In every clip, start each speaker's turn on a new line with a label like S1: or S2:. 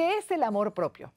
S1: ¿Qué es el amor propio?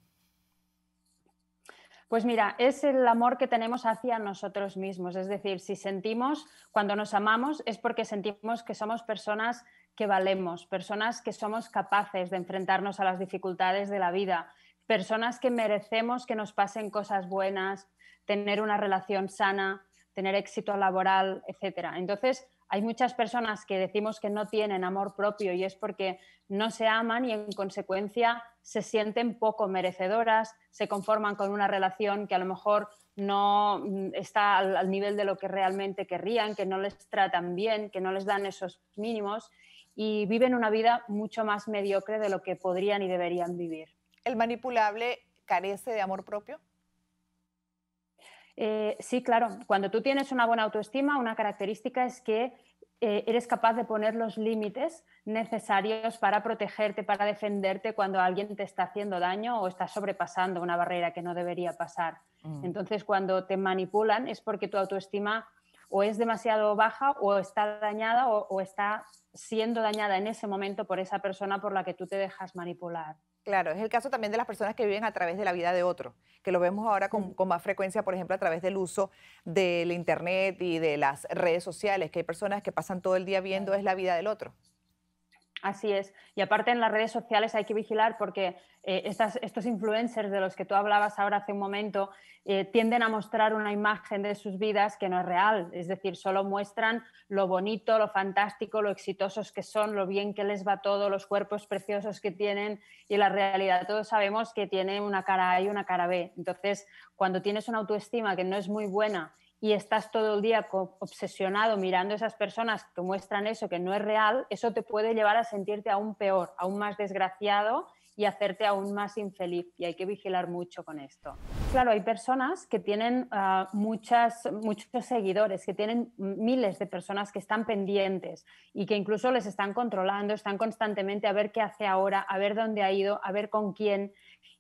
S1: Pues mira, es el amor que tenemos hacia nosotros mismos. Es decir, si sentimos, cuando nos amamos, es porque sentimos que somos personas que valemos, personas que somos capaces de enfrentarnos a las dificultades de la vida, personas que merecemos que nos pasen cosas buenas, tener una relación sana, tener éxito laboral, etc. Entonces, hay muchas personas que decimos que no tienen amor propio y es porque no se aman y en consecuencia se sienten poco merecedoras, se conforman con una relación que a lo mejor no mm, está al, nivel de lo que realmente querrían, que no les tratan bien, que no les dan esos mínimos y viven una vida mucho más mediocre de lo que podrían y deberían vivir. ¿El manipulable carece de amor propio? Eh, sí, claro, cuando tú tienes una buena autoestima, una característica es que eh, eres capaz de poner los límites necesarios para protegerte, para defenderte cuando alguien te está haciendo daño o está sobrepasando una barrera que no debería pasar. Mm. Entonces, cuando te manipulan es porque tu autoestima o es demasiado baja o está dañada o está siendo dañada en ese momento por esa persona por la que tú te dejas manipular. Claro, es el caso también de las personas que viven a través de la vida de otro, que lo vemos ahora con, con, más frecuencia, por ejemplo, a través del uso del Internet y de las redes sociales, que hay personas que pasan todo el día viendo es la vida del otro. Así es. Y aparte en las redes sociales hay que vigilar porque eh, estas, estos influencers de los que tú hablabas ahora hace un momento eh, tienden a mostrar una imagen de sus vidas que no es real. Es decir, solo muestran lo bonito, lo fantástico, lo exitosos que son, lo bien que les va todo, los cuerpos preciosos que tienen y la realidad. Todos sabemos que tiene una cara A y una cara B. Entonces, cuando tienes una autoestima que no es muy buena y estás todo el día obsesionado mirando esas personas que muestran eso que no es real, eso te puede llevar a sentirte aún peor, aún más desgraciado y hacerte aún más infeliz. Y hay que vigilar mucho con esto. Claro, hay personas que tienen ah, muchas, muchos seguidores, que tienen miles de personas que están pendientes y que incluso les están controlando, están constantemente a ver qué hace ahora, a ver dónde ha ido, a ver con quién.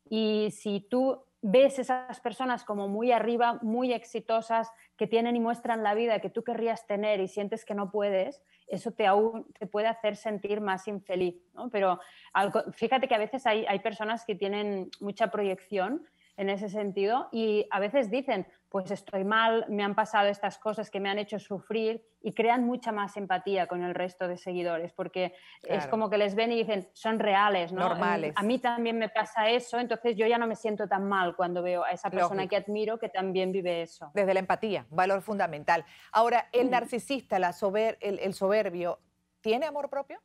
S1: Y si tú ves esas personas como muy arriba, muy exitosas, que tienen y muestran la vida que tú querrías tener y sientes que no puedes, eso te, aún, te puede hacer sentir más infeliz. Pero fíjate que a veces hay, hay, personas que tienen mucha proyección en ese sentido y a veces dicen, pues estoy mal, me han pasado estas cosas que me han hecho sufrir y crean mucha más empatía con el resto de seguidores, porque es como que les ven y dicen, son reales, ¿no? Normales. A mí también me pasa eso, entonces yo ya no me siento tan mal cuando veo a esa persona que admiro que también vive eso. Desde la empatía, valor fundamental. Ahora, el mm. narcisista, el, soberbio, ¿tiene amor propio?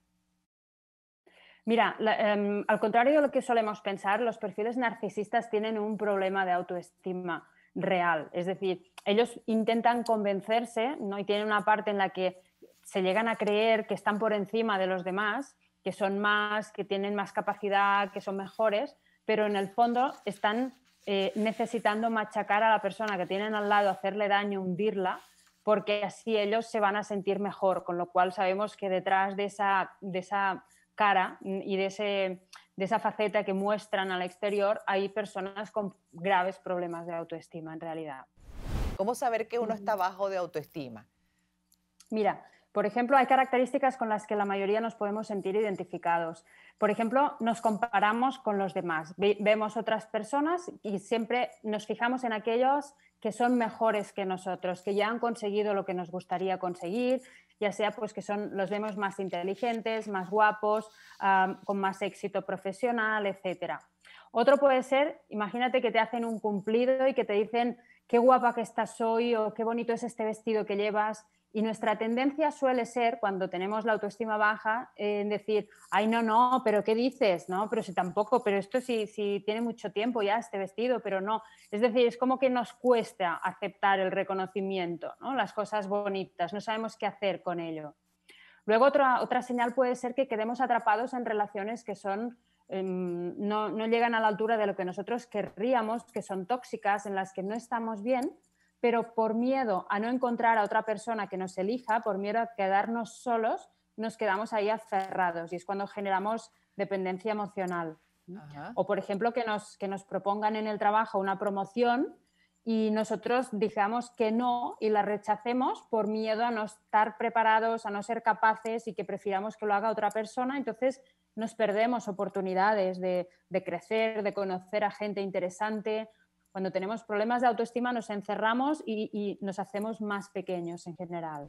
S1: Mira, em, al contrario de lo que solemos pensar, los perfiles narcisistas tienen un problema de autoestima real. Es decir, ellos intentan convencerse ¿no? y tienen una parte en la que se llegan a creer que están por encima de los demás, que son más, que tienen más capacidad, que son mejores, pero en el fondo están eh, necesitando machacar a la persona que tienen al lado, hacerle daño, hundirla, porque así ellos se van a sentir mejor, con lo cual sabemos que detrás de esa, de esa cara y de ese de esa faceta que muestran al exterior, hay personas con graves problemas de autoestima en realidad. ¿Cómo saber que uno está bajo de autoestima? Mira, por ejemplo, hay características con las que la mayoría nos podemos sentir identificados. Por ejemplo, nos comparamos con los demás, vemos otras personas y siempre nos fijamos en aquellos que son mejores que nosotros, que ya han conseguido lo que nos gustaría conseguir, ya sea pues que son los vemos más inteligentes, más guapos, con más éxito profesional, etcétera. Otro puede ser, imagínate que te hacen un cumplido y que te dicen qué guapa que estás hoy o qué bonito es este vestido que llevas y nuestra tendencia suele ser, cuando tenemos la autoestima baja, en decir, ay, no, no, pero ¿qué dices? No, pero si tampoco, pero esto sí, sí tiene mucho tiempo ya este vestido, pero no. Es decir, es como que nos cuesta aceptar el reconocimiento, ¿no? las cosas bonitas, no sabemos qué hacer con ello. Luego otra, otra señal puede ser que quedemos atrapados en relaciones que son em, no, no, llegan a la altura de lo que nosotros querríamos, que son tóxicas, en las que no estamos bien pero por miedo a no encontrar a otra persona que nos elija, por miedo a quedarnos solos, nos quedamos ahí aferrados y es cuando generamos dependencia emocional. O, por ejemplo, que nos, que nos propongan en el trabajo una promoción y nosotros digamos que no y la rechacemos por miedo a no estar preparados, a no ser capaces y que prefiramos que lo haga otra persona. Entonces nos perdemos oportunidades de crecer, de conocer a gente interesante cuando tenemos problemas de autoestima nos encerramos y, nos hacemos más pequeños en general.